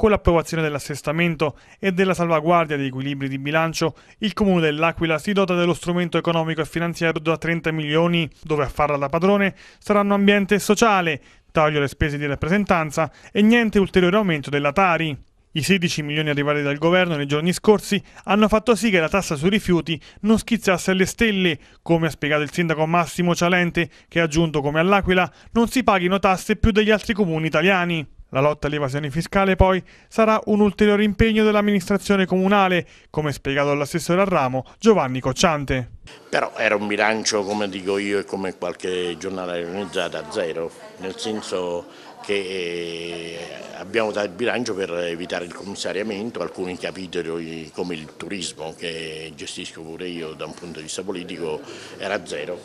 Con l'approvazione dell'assestamento e della salvaguardia degli equilibri di bilancio, il Comune dell'Aquila si dota dello strumento economico e finanziario da 30 milioni, dove a farla da padrone saranno ambiente e sociale, taglio alle spese di rappresentanza e niente ulteriore aumento della Tari. I 16 milioni arrivati dal governo nei giorni scorsi hanno fatto sì che la tassa sui rifiuti non schizzasse alle stelle, come ha spiegato il sindaco Massimo Cialente, che ha aggiunto come all'Aquila non si paghino tasse più degli altri comuni italiani. La lotta all'evasione fiscale poi sarà un ulteriore impegno dell'amministrazione comunale, come spiegato l'assessore al ramo Giovanni Cocciante. Però era un bilancio, come dico io e come qualche giornale organizzata, a zero, nel senso che eh, abbiamo dato il bilancio per evitare il commissariamento, alcuni capitoli come il turismo che gestisco pure io da un punto di vista politico era zero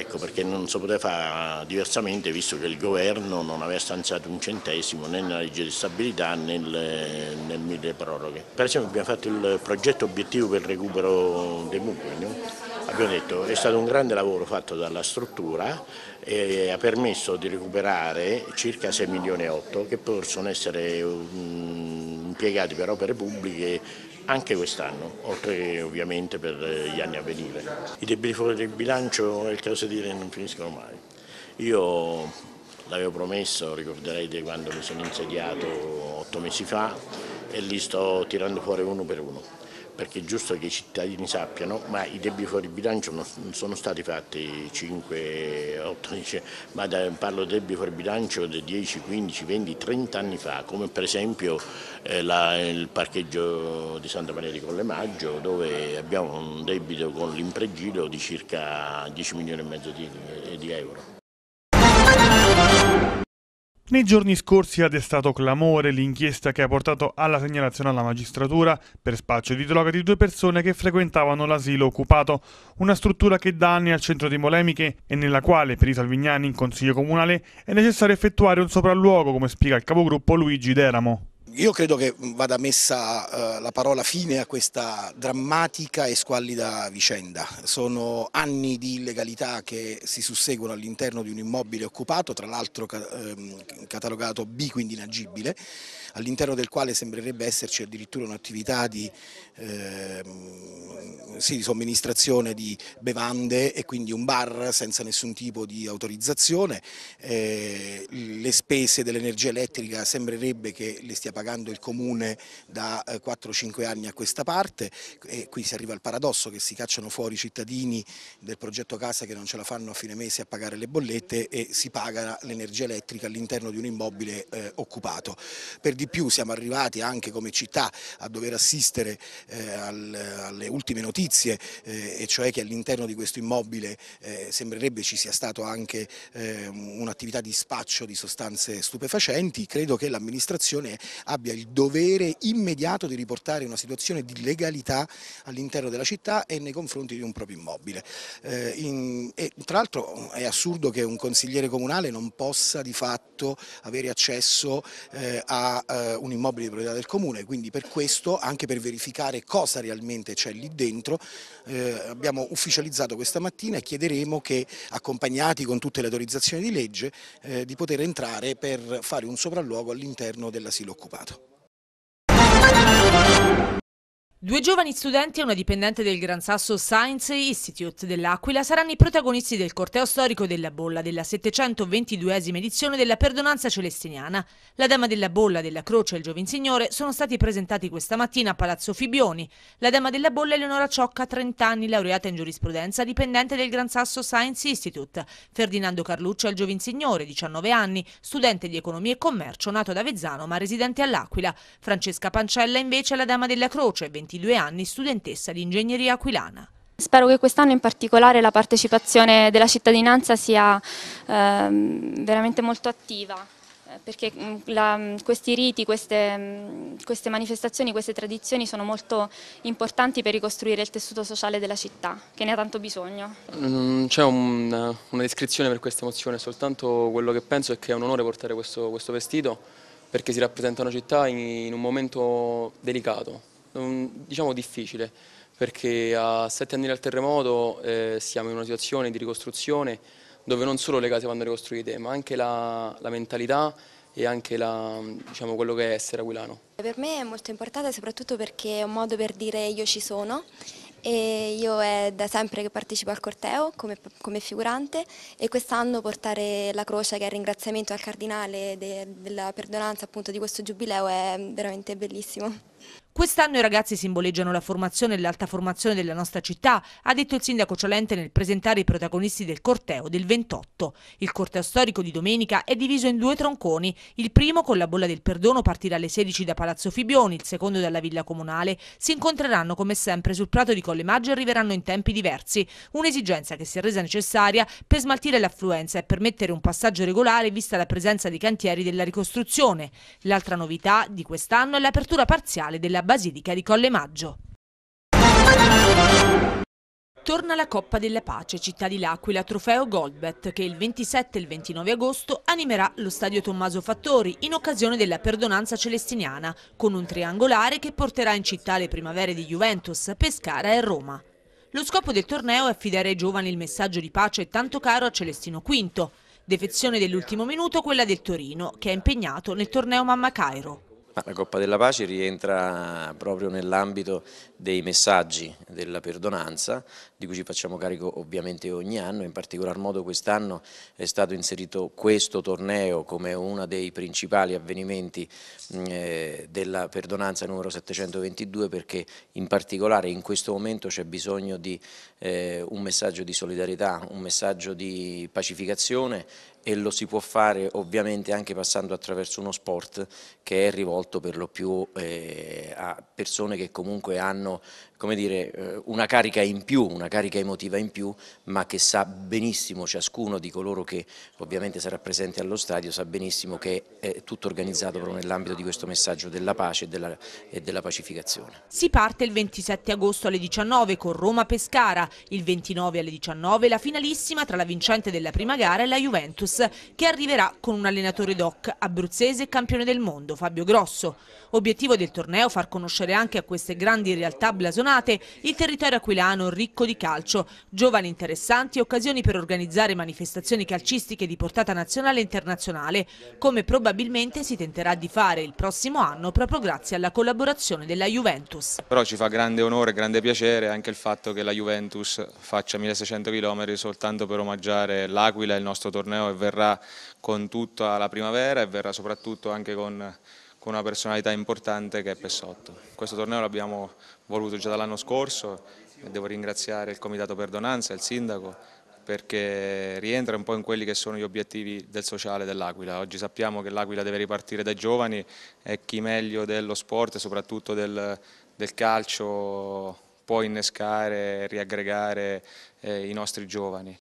Ecco perché non si poteva fare diversamente visto che il governo non aveva stanziato un centesimo né nella legge di stabilità né nel, mille proroghe. Per esempio abbiamo fatto il progetto obiettivo per il recupero dei mucchi, No? Abbiamo detto che è stato un grande lavoro fatto dalla struttura e ha permesso di recuperare circa 6 milioni e 8 che possono essere mm, impiegati per opere pubbliche anche quest'anno, oltre che ovviamente per gli anni a venire. I debiti fuori del bilancio, è il caso di dire, non finiscono mai. Io l'avevo promesso, ricorderete quando mi sono insediato otto mesi fa, e li sto tirando fuori uno per uno perché è giusto che i cittadini sappiano, ma i debiti fuori bilancio non sono stati fatti 5, 8, 10, ma da, parlo di debiti fuori bilancio di 10, 15, 20, 30 anni fa, come per esempio eh, la, il parcheggio di Santa Maria di Collemaggio, dove abbiamo un debito con l'impregilo di circa 10 milioni e mezzo di, di euro. Nei giorni scorsi ha destato clamore l'inchiesta che ha portato alla segnalazione alla magistratura per spaccio di droga di due persone che frequentavano l'asilo occupato, una struttura che da anni è al centro di polemiche e nella quale, per i salvignani in consiglio comunale, è necessario effettuare un sopralluogo, come spiega il capogruppo Luigi Deramo. Io credo che vada messa eh, la parola fine a questa drammatica e squallida vicenda. Sono anni di illegalità che si susseguono all'interno di un immobile occupato, tra l'altro ehm, catalogato B, quindi inagibile, all'interno del quale sembrerebbe esserci addirittura un'attività di, eh, sì, di somministrazione di bevande e quindi un bar senza nessun tipo di autorizzazione. Eh, le spese dell'energia elettrica sembrerebbe che le stia pagando pagando il comune da 4-5 eh, anni a questa parte e qui si arriva al paradosso che si cacciano fuori i cittadini del progetto casa che non ce la fanno a fine mese a pagare le bollette e si paga l'energia elettrica all'interno di un immobile eh, occupato. Per di più siamo arrivati anche come città a dover assistere eh, al, alle ultime notizie eh, e cioè che all'interno di questo immobile eh, sembrerebbe ci sia stato anche eh, un'attività di spaccio di sostanze stupefacenti, credo che l'amministrazione abbia il dovere immediato di riportare una situazione di legalità all'interno della città e nei confronti di un proprio immobile. Eh, in, tra l'altro è assurdo che un consigliere comunale non possa di fatto avere accesso eh, a eh, un immobile di proprietà del comune, quindi per questo, anche per verificare cosa realmente c'è lì dentro, eh, abbiamo ufficializzato questa mattina e chiederemo che accompagnati con tutte le autorizzazioni di legge eh, di poter entrare per fare un sopralluogo all'interno dell'asilo occupato. Stato. Due giovani studenti e una dipendente del Gran Sasso Science Institute dell'Aquila saranno i protagonisti del corteo storico della bolla della 722esima edizione della Perdonanza Celestiniana. La Dama della Bolla, della Croce e il Giovin Signore sono stati presentati questa mattina a Palazzo Fibioni. La Dama della Bolla è Eleonora Ciocca, 30 anni, laureata in giurisprudenza, dipendente del Gran Sasso Science Institute. Ferdinando Carluccio è il Giovin Signore, 19 anni, studente di Economia e Commercio, nato ad Avezzano ma residente all'Aquila. Francesca Pancella invece è la Dama della Croce, 20 22 anni, studentessa di ingegneria aquilana. Spero che quest'anno in particolare la partecipazione della cittadinanza sia ehm, veramente molto attiva eh, perché mm, la, mm, questi riti, queste, mm, queste, manifestazioni, queste tradizioni sono molto importanti per ricostruire il tessuto sociale della città, che ne ha tanto bisogno. Non c'è un, una descrizione per questa emozione, soltanto quello che penso è che è un onore portare questo, questo vestito perché si rappresenta una città in, in un momento delicato, diciamo difficile perché a sette anni dal terremoto eh, siamo in una situazione di ricostruzione dove non solo le case vanno ricostruite ma anche la, la mentalità e anche la, diciamo, quello che è essere aquilano. Per me è molto importante soprattutto perché è un modo per dire io ci sono e io è da sempre che partecipo al corteo come, come figurante e quest'anno portare la croce che è il ringraziamento al cardinale de, della perdonanza appunto di questo giubileo è veramente bellissimo. Quest'anno i ragazzi simboleggiano la formazione e l'alta formazione della nostra città, ha detto il sindaco Cialente nel presentare i protagonisti del corteo del 28. Il corteo storico di domenica è diviso in due tronconi, il primo con la bolla del perdono partirà alle 16 da Palazzo Fibioni, il secondo dalla Villa Comunale. Si incontreranno come sempre sul prato di Colle Maggio e arriveranno in tempi diversi, un'esigenza che si è resa necessaria per smaltire l'affluenza e permettere un passaggio regolare vista la presenza di cantieri della ricostruzione. L'altra novità di quest'anno è l'apertura parziale della Basilica di Colle Maggio. Torna la Coppa della Pace, città di L'Aquila, trofeo Goldbet, che il 27 e il 29 agosto animerà lo stadio Tommaso Fattori in occasione della perdonanza celestiniana, con un triangolare che porterà in città le primavere di Juventus, Pescara e Roma. Lo scopo del torneo è affidare ai giovani il messaggio di pace tanto caro a Celestino V, defezione dell'ultimo minuto quella del Torino, che è impegnato nel torneo Mamma Cairo la Coppa della Pace rientra proprio nell'ambito dei messaggi della perdonanza, di cui ci facciamo carico ovviamente ogni anno, in particolar modo quest'anno è stato inserito questo torneo come uno dei principali avvenimenti mm, eh, della perdonanza numero 722 perché in particolare in questo momento c'è bisogno di eh, un messaggio di solidarietà, un messaggio di pacificazione e lo si può fare ovviamente anche passando attraverso uno sport che è rivolto rivolto per lo più eh, a persone che comunque hanno come dire, eh, una carica in più, una carica emotiva in più, ma che sa benissimo ciascuno di coloro che ovviamente sarà presente allo stadio, sa benissimo che è tutto organizzato proprio nell'ambito di questo messaggio della pace e della, e della pacificazione. Si parte il 27 agosto alle 19 con Roma-Pescara, il 29 alle 19 la finalissima tra la vincente della prima gara e la Juventus, che arriverà con un allenatore doc abruzzese e campione del mondo, Fabio Grosso. Obiettivo del torneo far conoscere anche a queste grandi realtà blasonate stagionate, il territorio aquilano ricco di calcio, giovani interessanti occasioni per organizzare manifestazioni calcistiche di portata nazionale e internazionale, come probabilmente si tenterà di fare il prossimo anno proprio grazie alla collaborazione della Juventus. Però ci fa grande onore, e grande piacere anche il fatto che la Juventus faccia 1600 km soltanto per omaggiare l'Aquila e il nostro torneo e verrà con tutta la primavera e verrà soprattutto anche con con una personalità importante che è Pessotto. Questo torneo l'abbiamo voluto già dall'anno scorso e devo ringraziare il Comitato Perdonanza, e il Sindaco, perché rientra un po' in quelli che sono gli obiettivi del sociale dell'Aquila. Oggi sappiamo che l'Aquila deve ripartire dai giovani e chi meglio dello sport, soprattutto del, del calcio, può innescare e riaggregare eh, i nostri giovani.